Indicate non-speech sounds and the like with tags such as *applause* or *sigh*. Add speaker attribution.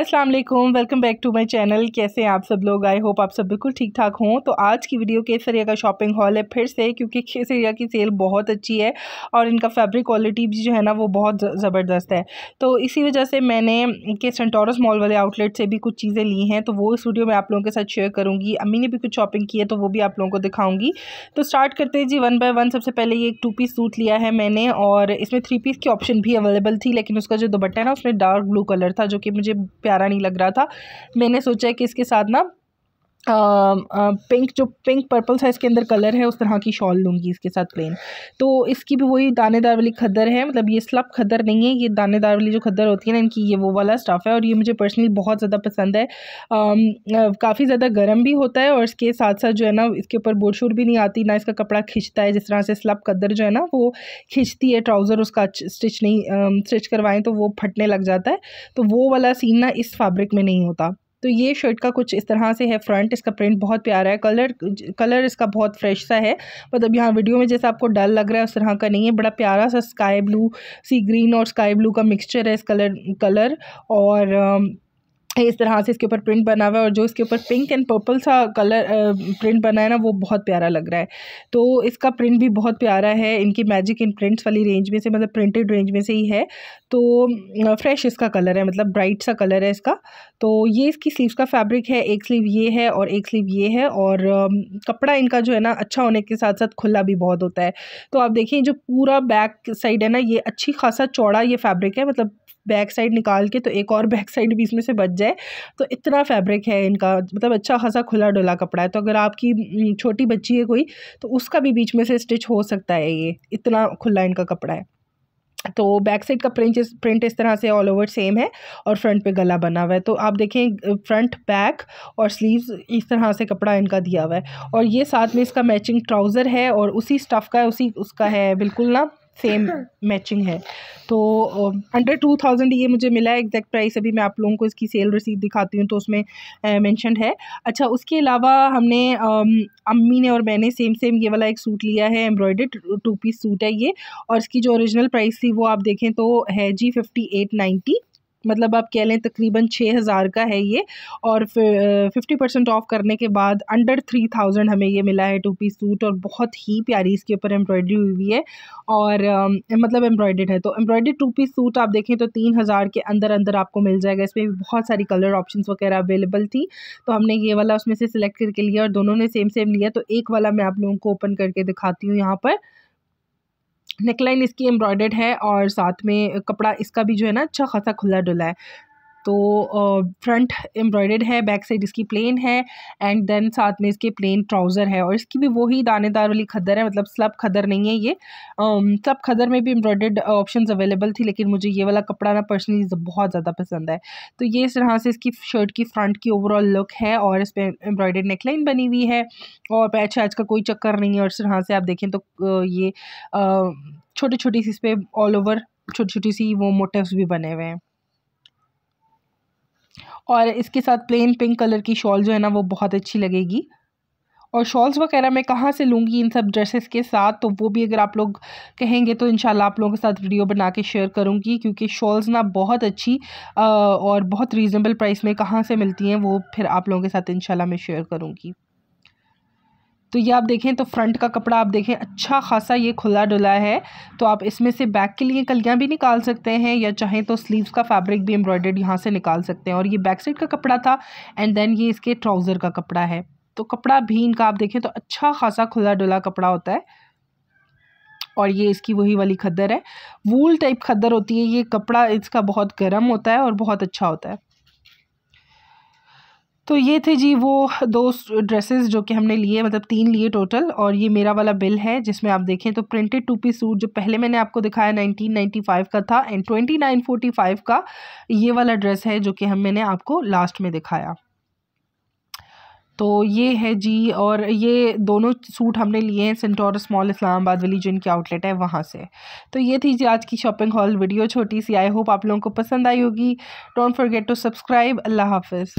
Speaker 1: अस्सलाम वालेकुम welcome back to my channel कैसे हैं आप सब लोग आई होप आप सब बिल्कुल ठीक ठाक हों तो आज की वीडियो केसरिया का शॉपिंग हॉल है फिर से क्योंकि केसरिया *laughs* की सेल बहुत अच्छी है और इनका फैब्रिक क्वालिटी भी जो है ना वो बहुत ज़बरदस्त है तो इसी वजह से मैंने के सेंटोरस मॉल वाले आउटलेट से भी कुछ चीज़ें ली हैं तो वो इस वीडियो में आप लोगों के साथ शेयर करूँगी अम्मी ने भी कुछ शॉपिंग की है तो वो भी आप लोगों को दिखाऊँगी तो स्टार्ट करते हैं जी वन बाय वन सबसे पहले ये एक टू पीस सूट लिया है मैंने और इसमें थ्री पीस की ऑप्शन भी अवेलेबल थी लेकिन उसका जो दुपट्टा है ना उसमें डार्क ब्लू कलर था जो कि मुझे प्यारा नहीं लग रहा था मैंने सोचा कि इसके साथ ना पिंक जो पिंक पर्पल सा इसके अंदर कलर है उस तरह की शॉल लूँगी इसके साथ प्लेन तो इसकी भी वही दानेदार वाली खद्दर है मतलब ये स्लप खद्दर नहीं है ये दानेदार वाली जो खद्दर होती है ना इनकी ये वो वाला स्टफ़ है और ये मुझे पर्सनली बहुत ज़्यादा पसंद है काफ़ी ज़्यादा गर्म भी होता है और इसके साथ साथ जो है ना इसके ऊपर बोरशूर भी नहीं आती ना इसका कपड़ा खींचता है जिस तरह से स्लप खद्दर जो है ना वो खींचती है ट्राउज़र उसका स्टिच नहीं स्टिच करवाएँ तो वो फटने लग जाता है तो वो वाला सीन ना इस फैब्रिक में नहीं होता तो ये शर्ट का कुछ इस तरह से है फ्रंट इसका प्रिंट बहुत प्यारा है कलर कलर इसका बहुत फ्रेश सा है मतलब यहाँ वीडियो में जैसा आपको डल लग रहा है उस तरह का नहीं है बड़ा प्यारा सा स्काई ब्लू सी ग्रीन और स्काई ब्लू का मिक्सचर है इस कलर कलर और um, इस तरह से इसके ऊपर प्रिंट बना हुआ है और जो इसके ऊपर पिंक एंड पर्पल सा कलर प्रिंट बना है ना वो बहुत प्यारा लग रहा है तो इसका प्रिंट भी बहुत प्यारा है इनकी मैजिक इन प्रिंट्स वाली रेंज में से मतलब प्रिंटेड रेंज में से ही है तो फ्रेश इसका कलर है मतलब ब्राइट सा कलर है इसका तो ये इसकी स्लीव का फैब्रिक है एक स्लीव ये है और एक स्लीव ये है और कपड़ा इनका जो है ना अच्छा होने के साथ साथ खुला भी बहुत होता है तो आप देखिए जो पूरा बैक साइड है ना ये अच्छी खासा चौड़ा ये फैब्रिक है मतलब बैक साइड निकाल के तो एक और बैक साइड भी इसमें से बच जाए तो इतना फैब्रिक है इनका मतलब अच्छा खासा खुला डुला कपड़ा है तो अगर आपकी छोटी बच्ची है कोई तो उसका भी बीच में से स्टिच हो सकता है ये इतना खुला इनका कपड़ा है तो बैक साइड का प्रिंट इस प्रिंट इस तरह से ऑल ओवर सेम है और फ्रंट पे गला बना हुआ है तो आप देखें फ्रंट बैक और स्लीव्स इस तरह से कपड़ा इनका दिया हुआ है और ये साथ में इसका मैचिंग ट्राउज़र है और उसी स्टफ़ का है उसी उसका है बिल्कुल ना सेम मैचिंग है तो अंडर टू थाउजेंड ये मुझे मिला है एग्जैक्ट प्राइस अभी मैं आप लोगों को इसकी सेल रिसीट दिखाती हूँ तो उसमें मैंशनड uh, है अच्छा उसके अलावा हमने um, अम्मी ने और मैंने सेम सेम ये वाला एक सूट लिया है एम्ब्रॉयडर्ड टू पीस सूट है ये और इसकी जो ओरिजिनल प्राइस थी वो आप देखें तो है जी फिफ्टी एट नाइन्टी मतलब आप कह लें तकरीबन छः हज़ार का है ये और फिफ्टी परसेंट ऑफ करने के बाद अंडर थ्री थाउजेंड हमें ये मिला है टू पीस सूट और बहुत ही प्यारी इसके ऊपर एम्ब्रॉयडरी हुई हुई है और uh, मतलब एम्ब्रॉयडेड है तो एम्ब्रॉयडेड टू पीस सूट आप देखें तो तीन हज़ार के अंदर अंदर आपको मिल जाएगा इसमें भी बहुत सारी कलर ऑप्शन वगैरह अवेलेबल थी तो हमने ये वाला उसमें से सिलेक्ट करके लिया और दोनों ने सेम सेम लिया तो एक वाला मैं आप लोगों को ओपन करके दिखाती हूँ यहाँ पर नेकलाइन इसकी एम्ब्रॉयडर्ड है और साथ में कपड़ा इसका भी जो है ना अच्छा खासा खुला डुला है तो फ्रंट एम्ब्रॉयड है बैक साइड इसकी प्लेन है एंड देन साथ में इसके प्लेन ट्राउज़र है और इसकी भी वही दानेदार वाली खदर है मतलब स्लब खदर नहीं है ये सब खदर में भी एम्ब्रॉयडेड ऑप्शन अवेलेबल थी लेकिन मुझे ये वाला कपड़ा ना पर्सनली बहुत ज़्यादा पसंद है तो ये इस तरह से इसकी शर्ट की फ्रंट की ओवरऑल लुक है और इस पर एम्ब्रॉयडेड नेकलाइन बनी हुई है और पैच अच्छा आज का कोई चक्कर नहीं है और इस तरह से आप देखें तो ये छोटी छोटी सी इस पर ऑल ओवर छोटी छोटी सी वो मोटिवस भी बने हुए हैं और इसके साथ प्लेन पिंक कलर की शॉल जो है ना वो बहुत अच्छी लगेगी और शॉल्स वगैरह मैं कहाँ से लूँगी इन सब ड्रेसेस के साथ तो वो भी अगर आप लोग कहेंगे तो इन आप लोगों के साथ वीडियो बना के शेयर करूँगी क्योंकि शॉल्स ना बहुत अच्छी और बहुत रीज़नेबल प्राइस में कहाँ से मिलती हैं वो फिर आप लोगों के साथ इन मैं शेयर करूँगी तो ये आप देखें तो फ्रंट का कपड़ा आप देखें अच्छा खासा ये खुला डुला है तो आप इसमें से बैक के लिए कलियाँ भी निकाल सकते हैं या चाहें तो स्लीव्स का फैब्रिक भी एम्ब्रॉयडर्ड यहाँ से निकाल सकते हैं और ये बैक साइड का कपड़ा था एंड देन ये इसके ट्राउज़र का कपड़ा है तो कपड़ा भी इनका आप देखें तो अच्छा खासा खुला डुला कपड़ा होता है और ये इसकी वही वाली खद्दर है वूल टाइप खद्दर होती है ये कपड़ा इसका बहुत गर्म होता है और बहुत अच्छा होता है तो ये थे जी वो दो ड्रेसेस जो कि हमने लिए मतलब तीन लिए टोटल और ये मेरा वाला बिल है जिसमें आप देखें तो प्रिंटेड टू पीस सूट जो पहले मैंने आपको दिखाया 1995 का था एंड 2945 का ये वाला ड्रेस है जो कि हम मैंने आपको लास्ट में दिखाया तो ये है जी और ये दोनों सूट हमने लिए हैं सेंटोर स्मॉल इस्लामाबाद वाली जिनके आउटलेट है वहाँ से तो ये थी जी आज की शॉपिंग हॉल वीडियो छोटी सी आई होप आप लोगों को पसंद आई होगी डोंट फॉरगेट टू सब्सक्राइब अल्लाह हाफिज़